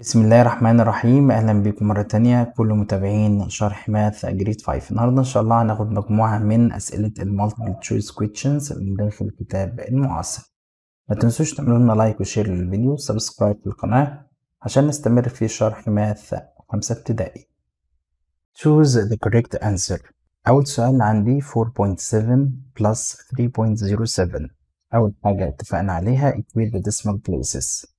بسم الله الرحمن الرحيم اهلا بكم مرة تانية كل متابعين شرح ماث جريد 5 النهاردة ان شاء الله هناخد مجموعة من اسئلة المالتيبل تشويس كويشنز من داخل الكتاب المعاصر ما تنسوش تعملوا لنا لايك وشير للفيديو وسبسكرايب للقناة عشان نستمر في شرح ماث 5 ابتدائي choose the correct answer اول سؤال عندي 4.7 plus 3.07 اول حاجة اتفقنا عليها equate the decimal places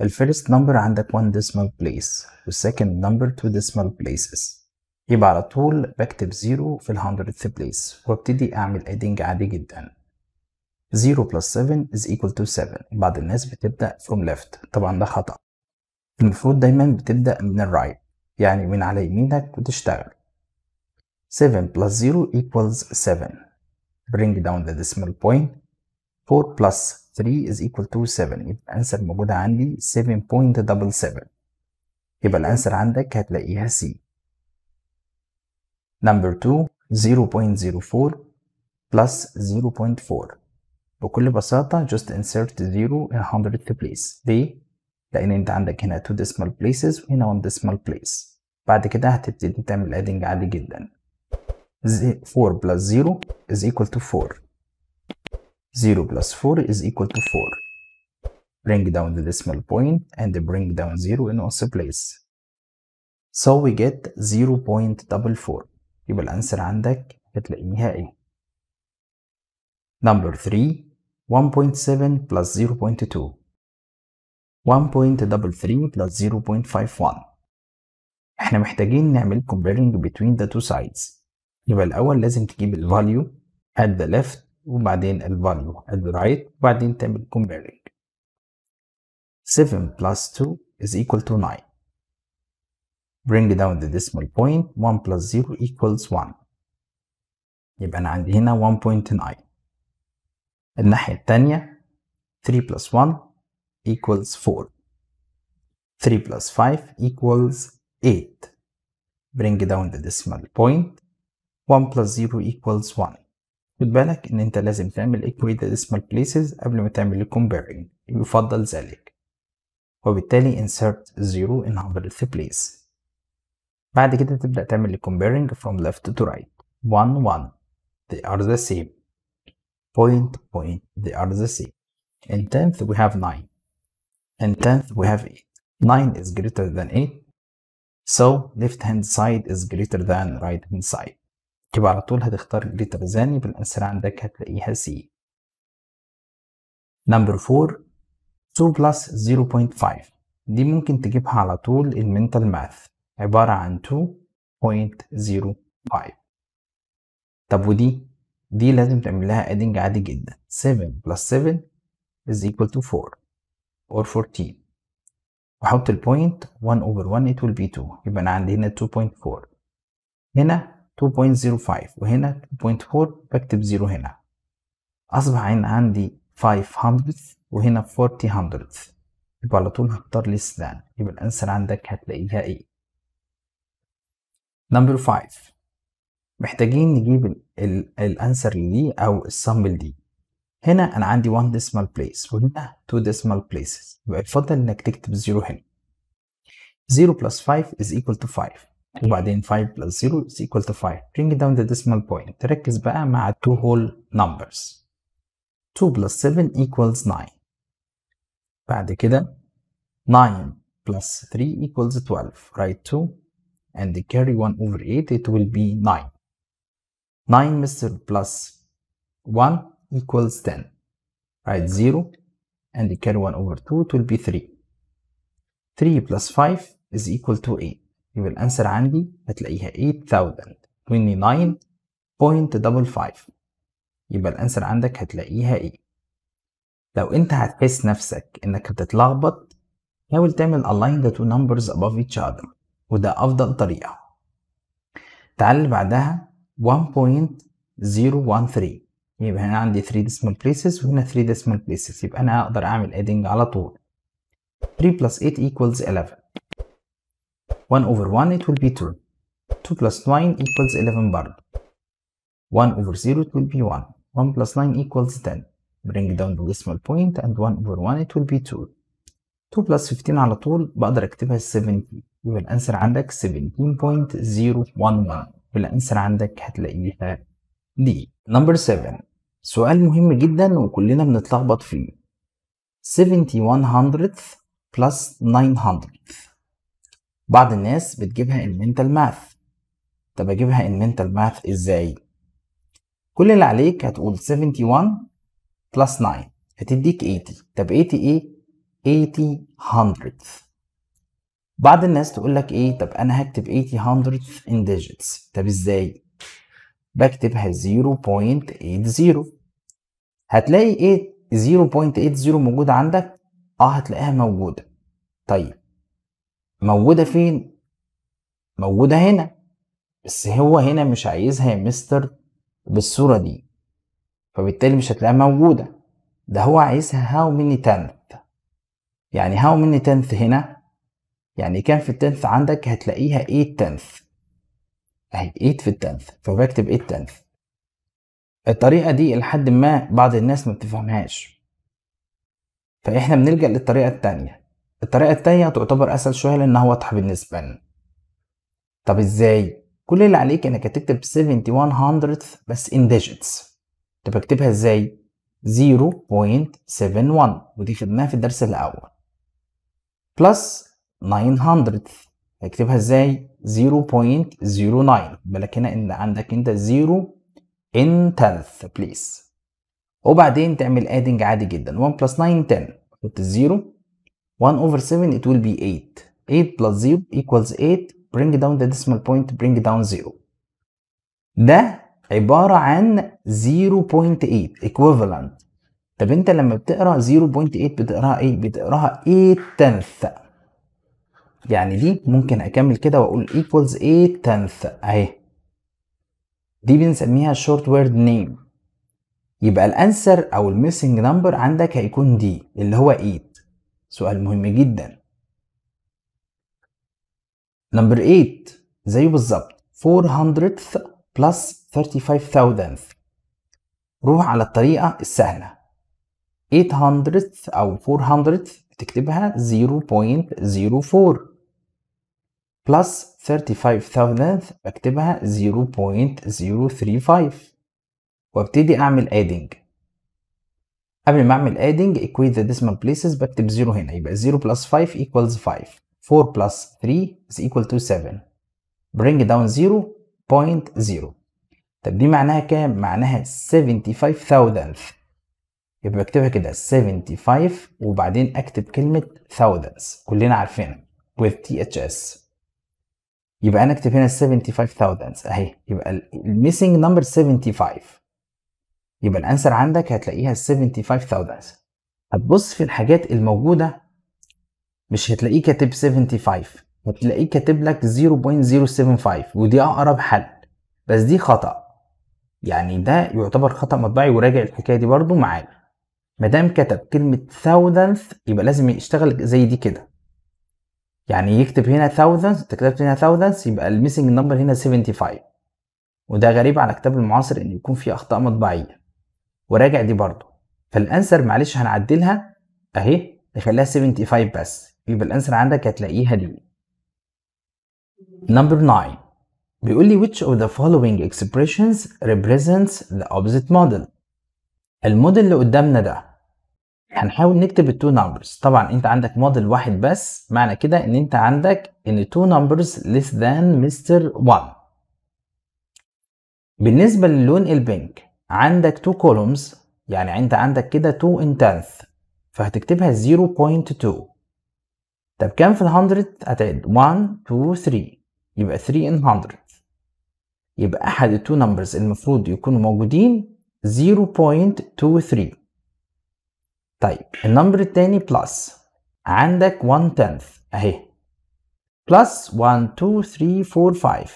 الفيرست نمبر عندك 1 ديسمال بليس والسكند نمبر 2 ديسمال بليسز يبقى على طول بكتب زيرو في ال 100th place وابتدي اعمل ادينج عادي جدا 0 plus 7 is equal to 7 بعض الناس بتبدا from left طبعا ده خطا المفروض دايما بتبدا من الرايت يعني من على يمينك وتشتغل 7 plus 0 equals 7 bring down the decimal point 4 plus 3 is equal to 7 يبقى الانسر موجودة عندي 7.77 يبقى الانسر عندك هتلاقيها C number 2 0.04 plus 0.4 بكل بساطة just insert 0 in 100th place ليه؟ لأن أنت عندك هنا 2 decimal places وهنا 1 decimal place بعد كده هتبتدي تعمل adding عادي جدا 4 plus 0 is equal to 4 0 plus 4 is equal to 4. Bring down the decimal point and bring down 0 in its place. So we get 0.44 يبقى الأنسر عندك هتلاقيها إيه؟ Number 3 1.7 plus 0.2 1.33 plus 0.51 احنا محتاجين نعمل comparing between the two sides يبقى الأول لازم تجيب ال value at the left وبعدين الفاليو at the right وبعدين تعمل comparing 7 plus 2 is equal to 9 bring down the decimal point 1 plus 0 equals 1 يبقى أنا عندي هنا 1.9 الناحية الثانية 3 plus 1 equals 4 3 plus 5 equals 8 bring down the decimal point 1 plus 0 equals 1 خد بالك ان انت لازم تعمل equate the decimal places قبل ما تعمل comparing يفضل ذلك وبالتالي insert 0 in hundredth place بعد كده تبدأ تعمل comparing from left to right 1 1 they are the same point point they are the same in 10th we have 9 in 10th we have 8 9 is greater than 8 so left hand side is greater than right hand side تبقى على طول هتختار جليتر زاني بالأنسر عندك هتلاقيها سي نمبر 4 2 بلس 0.5 دي ممكن تجيبها على طول المنتال ماث عبارة عن 2.05 طب ودي دي لازم تعمل لها adding عادي جدا 7 plus 7 is equal to 4 or 14 وأحط البوينت 1 over 1 it will be 2 يبقى أنا عندي هنا 2.4 هنا 2.05 وهنا 2.4 بكتب 0 هنا أصبح عندي 500 وهنا 400 يبقى على طول هختار less than يبقى الأنسر عندك هتلاقيها إيه نمبر 5 محتاجين نجيب الأنسر دي أو السامبل دي هنا أنا عندي 1 decimal place وهنا 2 decimal places يبقى يفضل إنك تكتب 0 هنا 0 plus 5 is equal to 5 وبعدين 5 0 is equal to 5 bring down the decimal point ركز بقى مع two whole numbers 2 plus 7 equals 9 بعد كده 9 plus 3 equals 12 write 2 and carry 1 over 8 it will be 9 9 Mr. plus 1 equals 10 write 0 and carry 1 over 2 it will be 3 3 plus 5 is equal to 8 يبقى الانسر عندي هتلاقيها 8029.55 يبقى الانسر عندك هتلاقيها ايه لو انت هتحس نفسك انك بتتلخبط حاول تعمل align the two numbers above each other وده افضل طريقة تعال اللي بعدها 1.013 يبقى هنا عندي 3 decimal places وهنا 3 decimal places يبقى انا اقدر اعمل adding على طول 3 plus 8 equals 11 1 over 1 it will be 2 2 plus 9 equals 11 bar 1 over 0 it will be 1 1 plus 9 equals 10 bring down the decimal point and 1 over 1 it will be 2 2 plus 15 على طول بقدر اكتبها 70 يبقى الانسر عندك 17.011 والانسر عندك هتلاقيها دي نمبر 7 سؤال مهم جدا وكلنا بنتلخبط فيه 71 hundredth plus 900th بعض الناس بتجيبها in mental math طب اجيبها in mental math ازاي كل اللي عليك هتقول 71 plus 9 هتديك 80 طب 80 ايه 80 hundredth بعض الناس تقول لك ايه طب انا هكتب 80 hundredth in digits طب ازاي بكتبها 0.80 هتلاقي ايه 0.80 موجودة عندك اه هتلاقيها موجودة طيب موجوده فين موجوده هنا بس هو هنا مش عايزها يا مستر بالصوره دي فبالتالي مش هتلاقيها موجوده ده هو عايزها هاو ميني تنث يعني هاو ميني تنث هنا يعني كام في التنث عندك هتلاقيها ايه تنث اهي 8 في التنث فبكتب 8 تنث الطريقة دي لحد ما بعض الناس ما بتفهمهاش فاحنا بنلجأ للطريقة التانية الطريقة التانية تعتبر أسهل شوية لأنها واضحة بالنسبة لنا طب إزاي؟ كل اللي عليك إنك تكتب 71 hundredth بس in digits طب أكتبها إزاي؟ 0.71 ودي خدناها في الدرس الأول plus 900 أكتبها هكتبها إزاي؟ 0.09 بالك هنا إن عندك أنت 0 in tenth بليز وبعدين تعمل adding عادي جدا 1 plus 9 10 حط الزيرو 1 over 7 it will be 8 8 plus 0 equals 8 bring down the decimal point bring down 0 ده عبارة عن 0.8 equivalent طب انت لما بتقرا 0.8 بتقراها ايه بتقراها 8 تنث يعني دي ممكن اكمل كده واقول equals 8 تنث اهي دي بنسميها short word name يبقى الانسر او الميسنج نمبر عندك هيكون دي اللي هو 8 سؤال مهم جدا نمبر 8 زيه بالظبط 400th plus 35000 روح على الطريقة السهلة 800th أو 400th بتكتبها 0.04 plus 35000 بكتبها 0.035 وابتدي أعمل adding قبل ما اعمل adding equate the decimal places بكتب 0 هنا يبقى 0 plus 5 equals 5 4 plus 3 is equal to 7 bring down 0.0 طب دي معناها كام؟ معناها 75000 يبقى بكتبها كده 75 وبعدين اكتب كلمة thousands كلنا عارفينها with THS يبقى انا اكتب هنا 75000 اهي يبقى الميسنج نمبر 75 يبقى الانسر عندك هتلاقيها 75000 هتبص في الحاجات الموجوده مش هتلاقيه كاتب 75 هتلاقيه كاتب لك 0.075 ودي اقرب حل بس دي خطا يعني ده يعتبر خطا مطبعي وراجع الحكايه دي برده معانا ما دام كتب كلمه thousands يبقى لازم يشتغل زي دي كده يعني يكتب هنا thousands انت كتبت هنا thousands يبقى الميسنج نمبر هنا 75 وده غريب على كتاب المعاصر ان يكون فيه اخطاء مطبعيه وراجع دي برضه فالانسر معلش هنعدلها اهي نخليها 75 بس يبقى الانسر عندك هتلاقيها دي نمبر 9 بيقول لي which of the following expressions represents the opposite model الموديل اللي قدامنا ده هنحاول نكتب التو نمبرز طبعا انت عندك موديل واحد بس معنى كده ان انت عندك ان تو نمبرز less than مستر 1 بالنسبة للون البينك عندك 2 columns يعني انت عندك كده 2 in 10 فهتكتبها 0.2 طب كام في ال 100 هتعد 1 2 3 يبقى 3 in 100 يبقى احد التو نمبرز المفروض يكونوا موجودين 0.23 طيب النمبر التاني بلس عندك 1 tenth اهي بلس 1 2 3 4 5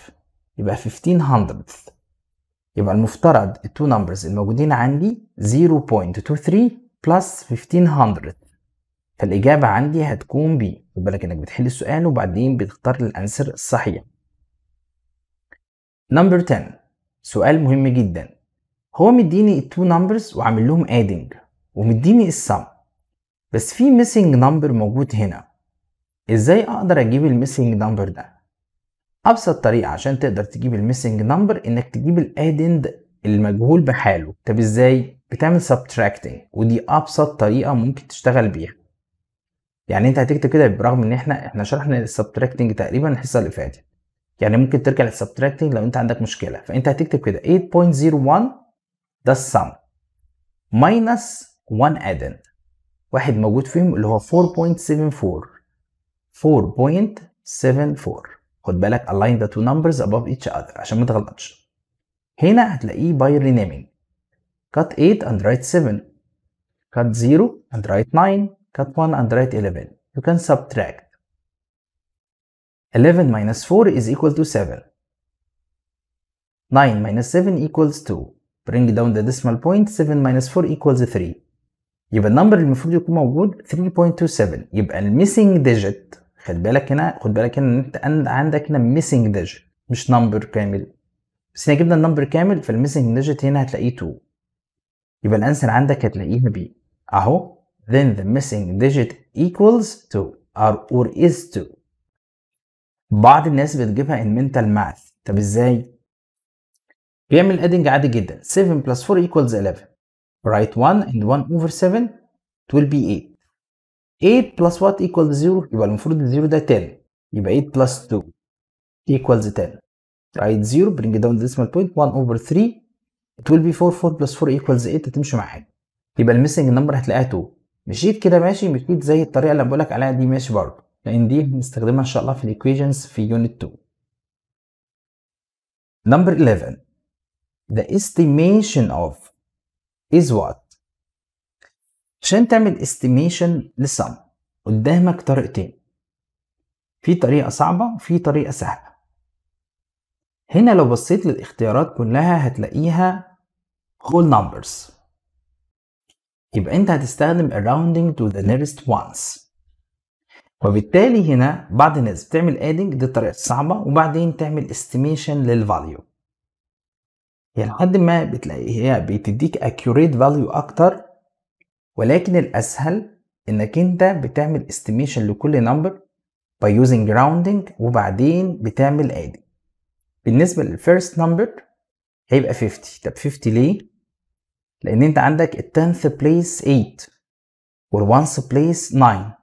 يبقى 15 hundredth يبقى المفترض التو نمبرز الموجودين عندي 0.23 بلس 1500 فالإجابة عندي هتكون بي خد بالك إنك بتحل السؤال وبعدين بتختار الأنسر الصحيح. نمبر 10 سؤال مهم جدا هو مديني التو نمبرز وعامل لهم ادنج ومديني السم بس في ميسنج نمبر موجود هنا ازاي اقدر اجيب الميسنج نمبر ده ابسط طريقه عشان تقدر تجيب الميسنج نمبر انك تجيب الادند المجهول بحاله طب ازاي بتعمل سبتراكتنج ودي ابسط طريقه ممكن تشتغل بيها يعني انت هتكتب كده برغم ان احنا احنا شرحنا السبتراكتنج تقريبا الحصه اللي فاتت يعني ممكن ترجع للسبتراكتنج لو انت عندك مشكله فانت هتكتب كده 8.01 ده السم ماينس 1 ادند واحد موجود فيهم اللي هو 4.74 4.74 خد بالك align the two numbers above each other عشان ما تغلطش هنا هتلاقيه by renaming cut 8 and write 7 cut 0 and write 9 cut 1 and write 11 you can subtract 11 minus 4 is equal to 7 9 minus 7 equals 2 bring down the decimal point 7 minus 4 equals 3 يبقى النمبر المفروض يكون موجود 3.27 يبقى الميسنج ديجيت خد بالك هنا خد بالك هنا ان انت عندك هنا ميسنج ديجيت مش نمبر كامل بس هنا جبنا النمبر كامل فالميسنج ديجيت هنا هتلاقيه 2 يبقى الانسر عندك هتلاقيه بي اهو then the missing digit equals to or, or is to بعض الناس بتجيبها in mental math طب ازاي؟ بيعمل adding عادي جدا 7 plus 4 equals 11 write 1 and 1 over 7 it will be 8 8 بلس 1 ايكوال 0 يبقى المفروض 0 ده 10 يبقى 8 بلس 2 equals 10 write 0 bring down the decimal point 1 over 3 it will be 4 4 plus 4 equals 8 تمشي مع حاجه يبقى الميسنج نمبر هتلاقيها 2 مشيت كده ماشي مشيت زي الطريقه اللي بقول لك عليها دي ماشي برضه لان دي هنستخدمها ان شاء الله في الايكويشنز في يونت 2 نمبر 11 the estimation of is what عشان تعمل استيميشن للسم قدامك طريقتين في طريقة صعبة وفي طريقة سهلة هنا لو بصيت للاختيارات كلها هتلاقيها whole numbers يبقى انت هتستخدم rounding to the nearest ones وبالتالي هنا بعض الناس بتعمل adding دي الطريقة الصعبة وبعدين تعمل استيميشن للفاليو يعني لحد ما بتلاقي هي بتديك accurate value اكتر ولكن الاسهل انك انت بتعمل استيميشن لكل نمبر by using rounding وبعدين بتعمل ادي بالنسبه للفيرست نمبر هيبقى 50 طب 50 ليه لان انت عندك التينث بليس 8 والونس بليس 9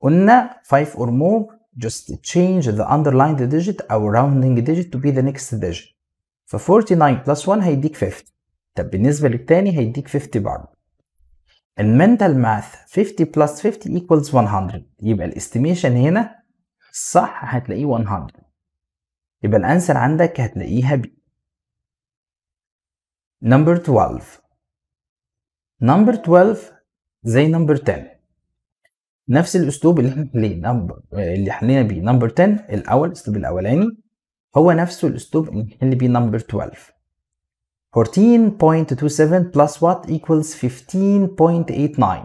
قلنا 5 or more just change the underlined digit او rounding digit to be the next digit ف 49 plus 1 هيديك 50 طب بالنسبه للتاني هيديك 50 برضه المنتال ماث 50 plus 50 equals 100 يبقى الاستيميشن هنا الصح هتلاقيه 100 يبقى الانسر عندك هتلاقيها بي نمبر 12 نمبر 12 زي نمبر 10 نفس الاسلوب اللي احنا حلينا نمبر اللي حلينا بيه نمبر 10 الاول الاسلوب الاولاني هو نفسه الاسلوب اللي بيه نمبر 12 14.27 plus what equals 15.89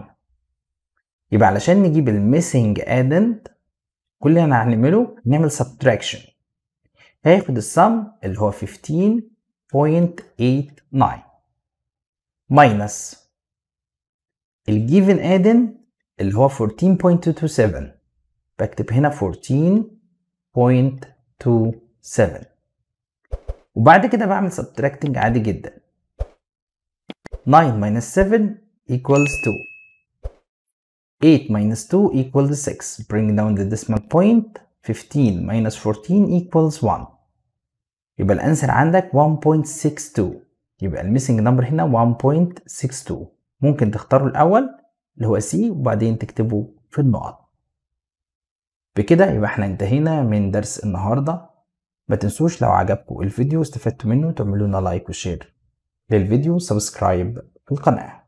يبقى علشان نجيب الميسنج ادنت كل اللي انا هنعمله نعمل subtraction هياخد السم اللي هو 15.89 minus الجيفن ادن اللي هو 14.227 بكتب هنا 14.27 وبعد كده بعمل subtracting عادي جدا 9 7 equals 2 8 2 equals 6 bring down the decimal point 15 14 equals 1 يبقى الانسر عندك 1.62 يبقى الميسنج نمبر هنا 1.62 ممكن تختاروا الاول اللي هو سي وبعدين تكتبه في النقط بكده يبقى احنا انتهينا من درس النهارده ما تنسوش لو عجبكم الفيديو واستفدتوا منه تعملونا لايك وشير للفيديو سبسكرايب القناه